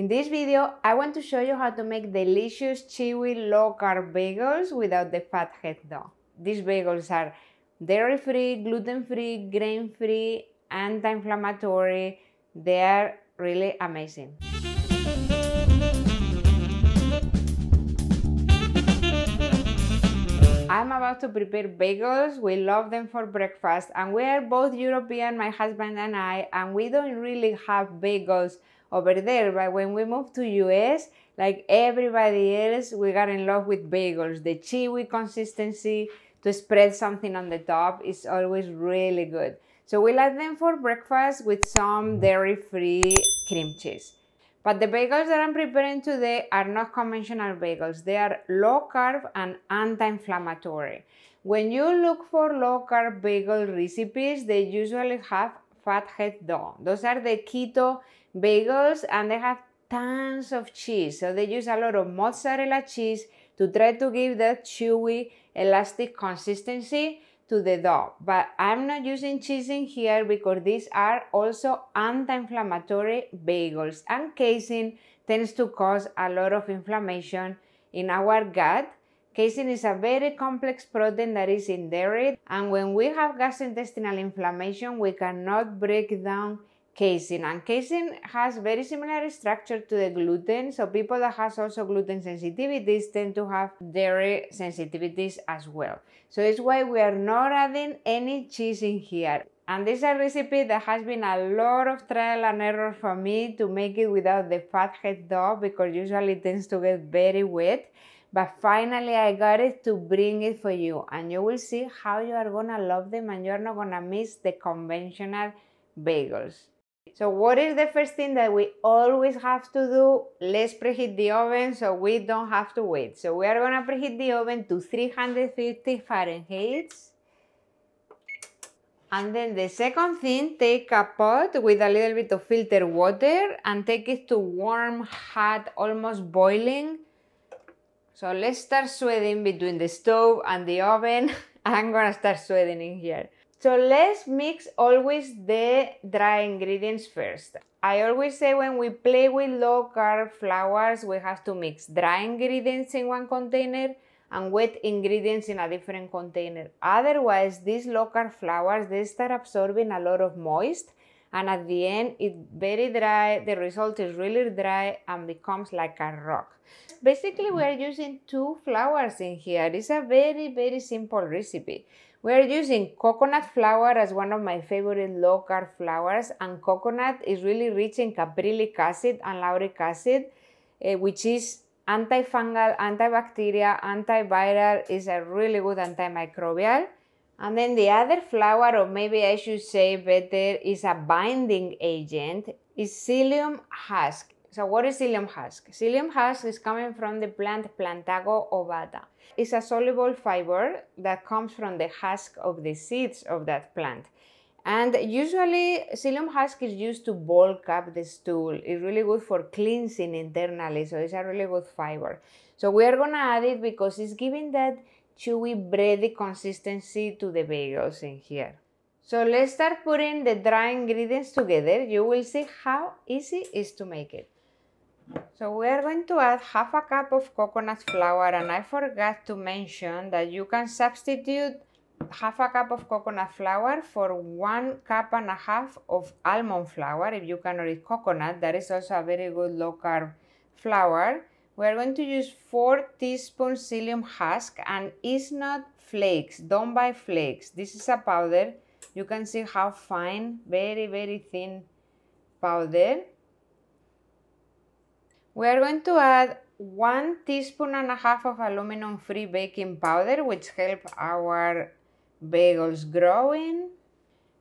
In this video, I want to show you how to make delicious chewy low-carb bagels without the fathead dough. These bagels are dairy-free, gluten-free, grain-free, anti-inflammatory. They are really amazing. I'm about to prepare bagels. We love them for breakfast and we are both European, my husband and I, and we don't really have bagels over there. But when we moved to US, like everybody else, we got in love with bagels. The chewy consistency to spread something on the top is always really good. So we like them for breakfast with some dairy-free cream cheese. But the bagels that I'm preparing today are not conventional bagels. They are low carb and anti-inflammatory. When you look for low carb bagel recipes, they usually have fathead dough. Those are the keto bagels and they have tons of cheese. So they use a lot of mozzarella cheese to try to give that chewy, elastic consistency to the dough. But I'm not using cheese in here because these are also anti-inflammatory bagels and casein tends to cause a lot of inflammation in our gut. Casein is a very complex protein that is in dairy and when we have gastrointestinal inflammation, we cannot break down casein. And casein has very similar structure to the gluten. So people that has also gluten sensitivities tend to have dairy sensitivities as well. So it's why we are not adding any cheese in here. And this is a recipe that has been a lot of trial and error for me to make it without the fathead dough because usually it tends to get very wet. But finally I got it to bring it for you and you will see how you are gonna love them and you're not gonna miss the conventional bagels. So what is the first thing that we always have to do? Let's preheat the oven so we don't have to wait. So we are gonna preheat the oven to 350 Fahrenheit. And then the second thing, take a pot with a little bit of filtered water and take it to warm, hot, almost boiling. So let's start sweating between the stove and the oven. I'm gonna start sweating in here. So let's mix always the dry ingredients first. I always say when we play with low carb flours, we have to mix dry ingredients in one container and wet ingredients in a different container. Otherwise, these low carb flours, they start absorbing a lot of moist and at the end it's very dry, the result is really dry and becomes like a rock. Basically, we are using two flours in here. It's a very, very simple recipe. We're using coconut flour as one of my favorite low-carb flours and coconut is really rich in caprylic acid and lauric acid, uh, which is antifungal, antibacterial, antiviral, is a really good antimicrobial. And then the other flower, or maybe I should say better, is a binding agent, is psyllium husk. So what is psyllium husk? Psyllium husk is coming from the plant Plantago ovata. It's a soluble fiber that comes from the husk of the seeds of that plant. And usually psyllium husk is used to bulk up the stool. It's really good for cleansing internally, so it's a really good fiber. So we are gonna add it because it's giving that chewy bready consistency to the bagels in here. So let's start putting the dry ingredients together. You will see how easy it is to make it. So we are going to add half a cup of coconut flour and I forgot to mention that you can substitute half a cup of coconut flour for one cup and a half of almond flour if you cannot eat coconut that is also a very good low carb flour we are going to use four teaspoons psyllium husk and it's not flakes don't buy flakes this is a powder you can see how fine very very thin powder we are going to add one teaspoon and a half of aluminum free baking powder which help our bagels growing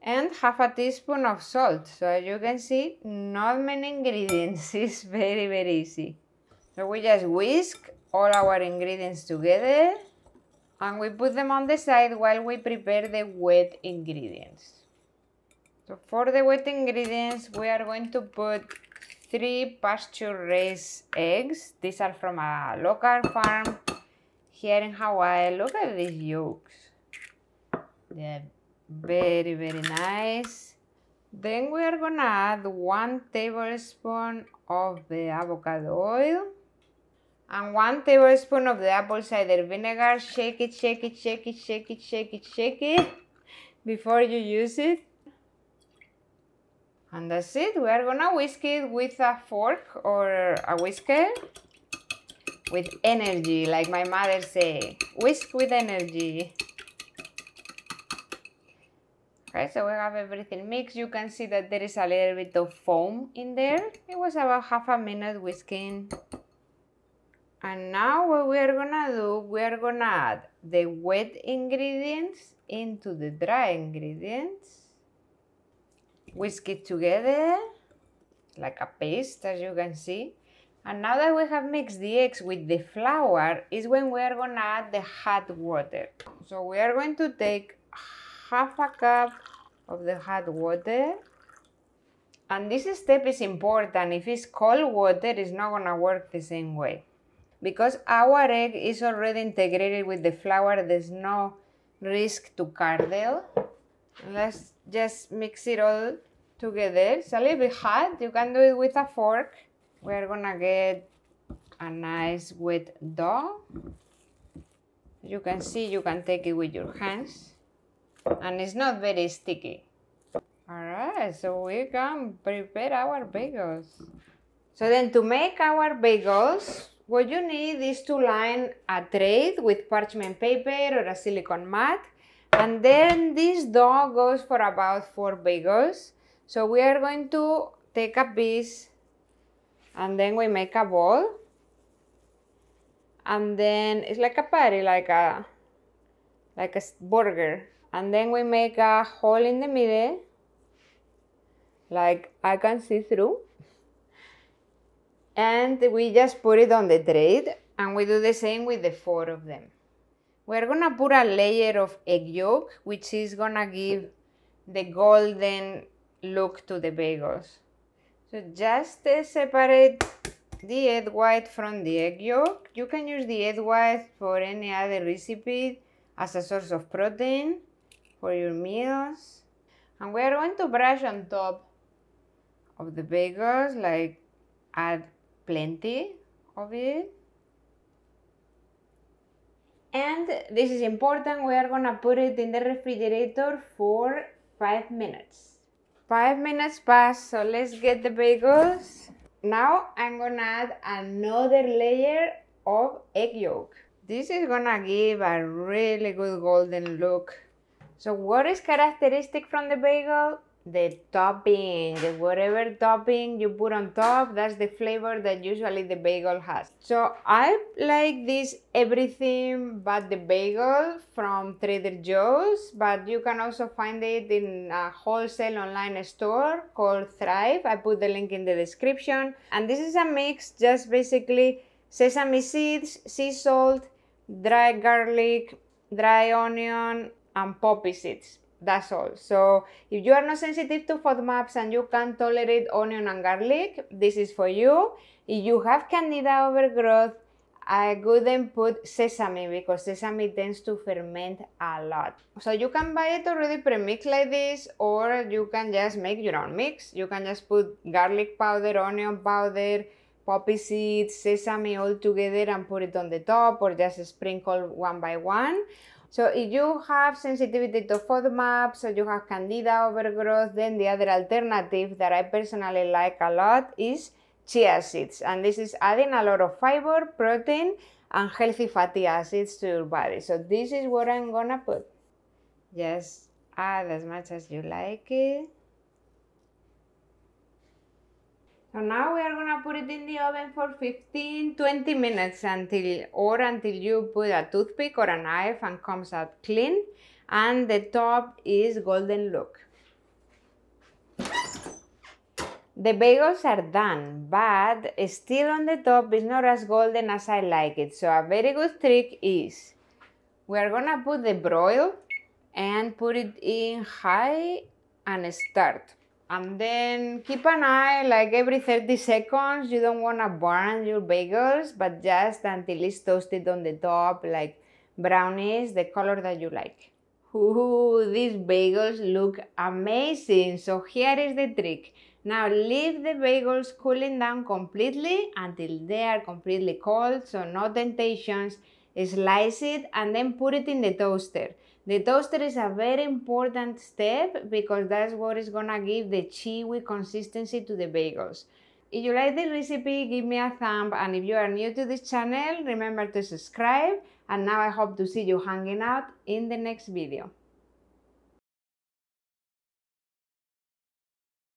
and half a teaspoon of salt. So as you can see, not many ingredients. It's very, very easy. So we just whisk all our ingredients together and we put them on the side while we prepare the wet ingredients. So for the wet ingredients, we are going to put three pasture raised eggs. These are from a local farm here in Hawaii. Look at these yolks. They're very, very nice. Then we are gonna add one tablespoon of the avocado oil and one tablespoon of the apple cider vinegar. Shake it, shake it, shake it, shake it, shake it, shake it before you use it. And that's it. We are gonna whisk it with a fork or a whisker with energy, like my mother say. Whisk with energy. Okay, so we have everything mixed. You can see that there is a little bit of foam in there. It was about half a minute whisking. And now what we are gonna do, we are gonna add the wet ingredients into the dry ingredients whisk it together like a paste as you can see and now that we have mixed the eggs with the flour is when we are going to add the hot water so we are going to take half a cup of the hot water and this step is important if it's cold water it's not going to work the same way because our egg is already integrated with the flour there's no risk to curdle let's just mix it all together. It's a little bit hard. You can do it with a fork. We're gonna get a nice wet dough. You can see you can take it with your hands and it's not very sticky. Alright, so we can prepare our bagels. So then to make our bagels, what you need is to line a tray with parchment paper or a silicone mat and then this dough goes for about 4 bagels so we are going to take a piece and then we make a ball. And then it's like a patty, like a, like a burger. And then we make a hole in the middle, like I can see through. And we just put it on the tray and we do the same with the four of them. We're gonna put a layer of egg yolk, which is gonna give the golden look to the bagels. So just uh, separate the egg white from the egg yolk. You can use the egg white for any other recipe as a source of protein for your meals. And we are going to brush on top of the bagels, like add plenty of it. And this is important, we are gonna put it in the refrigerator for 5 minutes. Five minutes passed, so let's get the bagels. Now I'm gonna add another layer of egg yolk. This is gonna give a really good golden look. So what is characteristic from the bagel? the topping, whatever topping you put on top, that's the flavor that usually the bagel has. So I like this everything but the bagel from Trader Joe's, but you can also find it in a wholesale online store called Thrive. I put the link in the description. And this is a mix just basically sesame seeds, sea salt, dry garlic, dry onion, and poppy seeds. That's all. So if you are not sensitive to FODMAPs and you can not tolerate onion and garlic, this is for you. If you have candida overgrowth, I wouldn't put sesame because sesame tends to ferment a lot. So you can buy it already pre-mixed like this or you can just make your own mix. You can just put garlic powder, onion powder, poppy seeds, sesame all together and put it on the top or just sprinkle one by one so if you have sensitivity to FODMAPs or you have candida overgrowth, then the other alternative that I personally like a lot is chia seeds. And this is adding a lot of fiber, protein, and healthy fatty acids to your body. So this is what I'm gonna put. Just add as much as you like it. So now we are gonna put it in the oven for 15, 20 minutes until, or until you put a toothpick or a knife and comes out clean. And the top is golden look. The bagels are done, but still on the top is not as golden as I like it. So a very good trick is, we are gonna put the broil and put it in high and start and then keep an eye like every 30 seconds you don't want to burn your bagels but just until it's toasted on the top like brownies the color that you like Ooh, these bagels look amazing so here is the trick now leave the bagels cooling down completely until they are completely cold so no temptations slice it and then put it in the toaster the toaster is a very important step because that's what is gonna give the chewy consistency to the bagels. If you like this recipe, give me a thumb and if you are new to this channel, remember to subscribe and now I hope to see you hanging out in the next video.